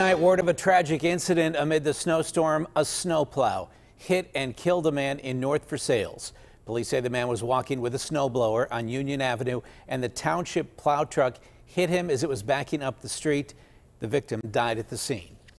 Tonight, word of a tragic incident amid the snowstorm, a snowplow hit and killed a man in North sales. Police say the man was walking with a snowblower on Union Avenue and the township plow truck hit him as it was backing up the street. The victim died at the scene.